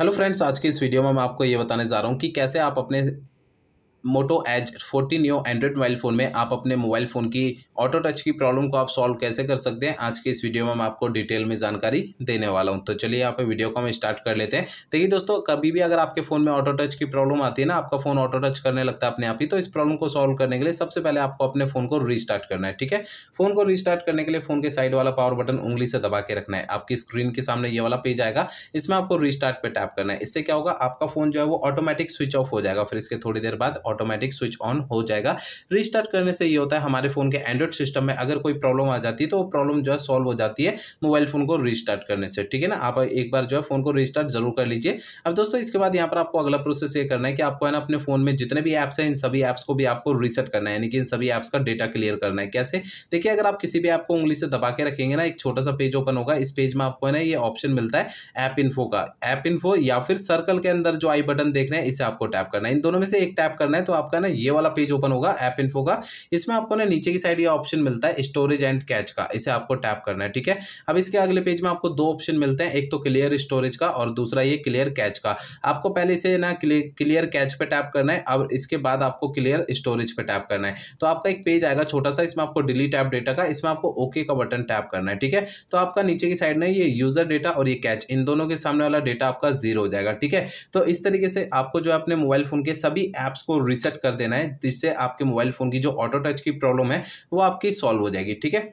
hello friends आज की इस वीडियो में मैं आपको ये बताने जा रहा हूँ कि कैसे आप अपने Moto Edge fourteen new Android mobile phone में आप अपने मोबाइल फ़ोन की ऑटो टच की प्रॉब्लम को आप सॉल्व कैसे कर सकते हैं आज के इस वीडियो में मैं आपको डिटेल में जानकारी देने वाला हूं तो चलिए यहाँ पे वीडियो को हम स्टार्ट कर लेते हैं देखिए दोस्तों कभी भी अगर आपके फ़ोन में ऑटो टच की प्रॉब्लम आती है ना आपका फ़ोन ऑटो टच करने लगता है अपने आप ही तो इस प्रॉब्लम को सॉल्व करने के लिए सबसे पहले आपको अपने फ़ोन को रिस्टार्ट करना है ठीक है फ़ोन को रिस्टार्ट करने के लिए फ़ोन के साइड वाला पावर बटन उंगली से दबा के रखना है आपकी स्क्रीन के सामने ये वाला पेज आएगा इसमें आपको रिस्टार्ट पर टैप करना है इससे क्या होगा आपका फ़ोन जो है वो ऑटोमेटिक स्विच ऑफ हो जाएगा फिर इसके थोड़ी देर बाद ऑटोमेटिक स्विच ऑन हो जाएगा रिस्टार्ट करने से ये होता है हमारे फ़ोन के एंड्रॉइड सिस्टम में अगर कोई प्रॉब्लम आ जाती है तो वो प्रॉब्लम जो है सॉल्व हो जाती है मोबाइल फ़ोन को रिस्टार्ट करने से ठीक है ना आप एक बार जो है फ़ोन को रिस्टार्ट ज़रूर कर लीजिए अब दोस्तों इसके बाद यहाँ पर आपको अगला प्रोसेस ये करना है कि आपको है ना अपने फ़ोन में जितने भी ऐप्स हैं इन सभी ऐप्स को भी आपको रीसेट करना है यानी कि इन सभी ऐप्स का डेटा क्लियर करना है कैसे देखिए अगर आप किसी भी ऐप को उंगली से दबा के रखेंगे ना एक छोटा सा पेज ओपन होगा इस पेज में आपको है ना ये ऑप्शन मिलता है ऐप इन्फो का ऐप इन्फो या फिर सर्कल के अंदर जो आई बटन देख रहे हैं इसे आपको टैप करना है इन दोनों में से एक टैप करना है तो आपका ना ये वाला पेज ओपन होगा ऐप इन्फो का इसमें आपको ना नीचे की साइड ये ऑप्शन मिलता है स्टोरेज एंड कैच का इसे आपको टैप करना है ठीक है अब इसके अगले पेज में आपको दो ऑप्शन मिलते हैं एक तो क्लियर स्टोरेज का और दूसरा ये क्लियर कैच का आपको पहले इसे ना क्लियर कैच पर टैप करना है अब इसके बाद आपको क्लियर स्टोरेज पर टैप करना है तो आपका एक पेज आएगा छोटा सा इसमें आपको डिलीट ऐप डेटा का इसमें आपको ओके का बटन टैप करना है ठीक है तो आपका नीचे की साइड ना ये यूजर डेटा और ये कैच इन दोनों के सामने वाला डेटा आपका जीरो हो जाएगा ठीक है तो इस तरीके से आपको जो है अपने मोबाइल फोन के सभी एप्स को रिसेट कर देना है जिससे आपके मोबाइल फ़ोन की जो ऑटो टच की प्रॉब्लम है वो आपकी सॉल्व हो जाएगी ठीक है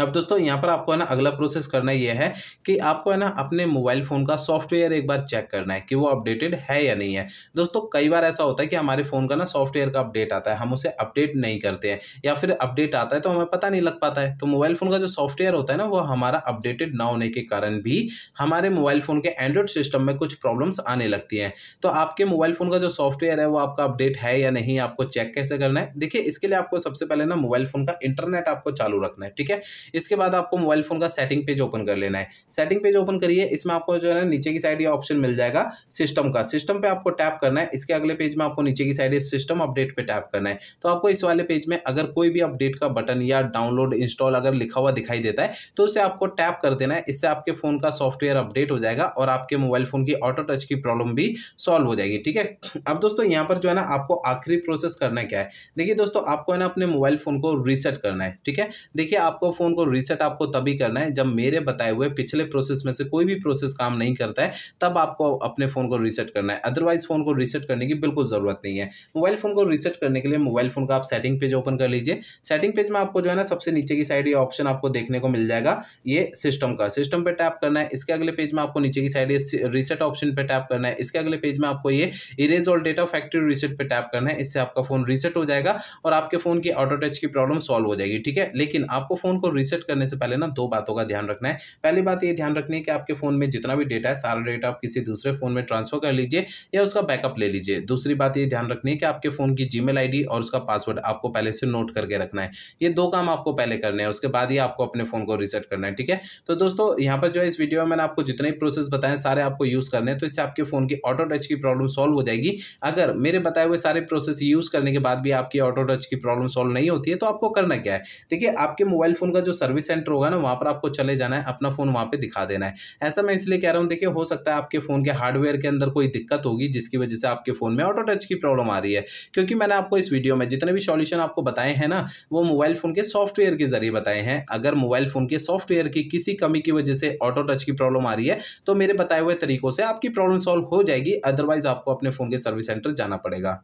अब दोस्तों यहाँ पर आपको है ना अगला प्रोसेस करना यह है कि आपको है ना अपने मोबाइल फ़ोन का सॉफ्टवेयर एक बार चेक करना है कि वो अपडेटेड है या नहीं है दोस्तों कई बार ऐसा होता है कि हमारे फ़ोन का ना सॉफ्टवेयर का अपडेट आता है हम उसे अपडेट नहीं करते हैं या फिर अपडेट आता है तो हमें पता नहीं लग पाता है तो मोबाइल फ़ोन का जो सॉफ्टवेयर होता है ना वो हमारा अपडेटेड ना होने के कारण भी हमारे मोबाइल फ़ोन के एंड्रॉयड सिस्टम में कुछ प्रॉब्लम्स आने लगती हैं तो आपके मोबाइल फ़ोन का जो सॉफ्टवेयर है वो आपका अपडेट है या नहीं आपको चेक कैसे करना है देखिए इसके लिए आपको सबसे पहले ना मोबाइल फ़ोन का इंटरनेट आपको चालू रखना है ठीक है इसके बाद आपको मोबाइल फ़ोन का सेटिंग पेज ओपन कर लेना है सेटिंग पेज ओपन करिए इसमें आपको जो है नीचे की साइड ये ऑप्शन मिल जाएगा सिस्टम का सिस्टम पे आपको टैप करना है इसके अगले पेज में आपको नीचे की साइड सिस्टम अपडेट पे टैप करना है तो आपको इस वाले पेज में अगर कोई भी अपडेट का बटन या डाउनलोड इंस्टॉल अगर लिखा हुआ दिखाई देता है तो उसे आपको टैप कर देना है इससे आपके फ़ोन का सॉफ्टवेयर अपडेट हो जाएगा और आपके मोबाइल फ़ोन की ऑटो टच की प्रॉब्लम भी सॉल्व हो जाएगी ठीक है अब दोस्तों यहाँ पर जो है ना आपको आखिरी प्रोसेस करना क्या है देखिए दोस्तों आपको है ना अपने मोबाइल फ़ोन को रीसेट करना है ठीक है देखिए आपको फ़ोन को रीसेट आपको तभी करना है जब मेरे बताए हुए पिछले प्रोसेस में से कोई भी प्रोसेस काम नहीं करता है तब आपको अपने फ़ोन को रीसेट करना है अदरवाइज फ़ोन को रीसेट करने की बिल्कुल ज़रूरत नहीं है मोबाइल फ़ोन को रीसेट करने के लिए मोबाइल फ़ोन का आप सेटिंग पेज ओपन कर लीजिए सेटिंग पेज में आपको जो है ना सबसे नीचे की साइड ये ऑप्शन आपको देखने को मिल जाएगा ये सिस्टम का सिस्टम पर टैप करना है इसके अगले पेज में आपको नीचे की साइड ये रीसेट ऑप्शन पर टैप करना है इसके अगले पेज में आपको ये इरेज और डेटा फैक्ट्री रीसेट पर टैप करना है इससे आपका फ़ोन रीसेट हो जाएगा और आपके फ़ोन की ऑटो टच की प्रॉब्लम सॉल्व हो जाएगी ठीक है लेकिन आपको फ़ोन को रीसेट रीसेट करने से पहले ना दो बातों का ध्यान रखना है पहली बात ये ध्यान रखनी है कि आपके फ़ोन में जितना भी डेटा है सारा डेटा आप किसी दूसरे फ़ोन में ट्रांसफ़र कर लीजिए या उसका बैकअप ले लीजिए दूसरी बात ये ध्यान रखनी है कि आपके फ़ोन की जी मेल और उसका पासवर्ड आपको पहले से नोट करके रखना है ये दो काम आपको पहले करने हैं उसके बाद ही आपको अपने फ़ोन को रीसेट करना है ठीक है तो दोस्तों यहाँ पर जो है इस वीडियो में मैंने आपको जितने प्रोसेस बताए सारे आपको यूज़ करने हैं तो इससे आपके फ़ोन की ऑटो टच की प्रॉब्लम सॉल्व हो जाएगी अगर मेरे बताए हुए सारे प्रोसेस यूज़ करने के बाद भी आपकी ऑटो टच की प्रॉब्लम सॉल्व नहीं होती है तो आपको करना क्या है देखिए आपके मोबाइल फ़ोन का जो सर्विस सेंटर होगा ना वहाँ पर आपको चले जाना है अपना फ़ोन वहाँ पे दिखा देना है ऐसा मैं इसलिए कह रहा हूँ देखिए हो सकता है आपके फ़ोन के हार्डवेयर के अंदर कोई दिक्कत होगी जिसकी वजह से आपके फ़ोन में ऑटो टच की प्रॉब्लम आ रही है क्योंकि मैंने आपको इस वीडियो में जितने भी सॉल्यूशन आपको बताए हैं ना वो मोबाइल फ़ोन के सॉफ्टवेयर के ज़रिए बताए हैं अगर मोबाइल फ़ोन के सॉफ्टवेयर की किसी कमी की वजह से ऑटो टच की प्रॉब्लम आ रही है तो मेरे बताए हुए तरीकों से आपकी प्रॉब्लम सॉल्व हो जाएगी अदरवाइज़ आपको अपने फ़ोन के सर्विस सेंटर जाना पड़ेगा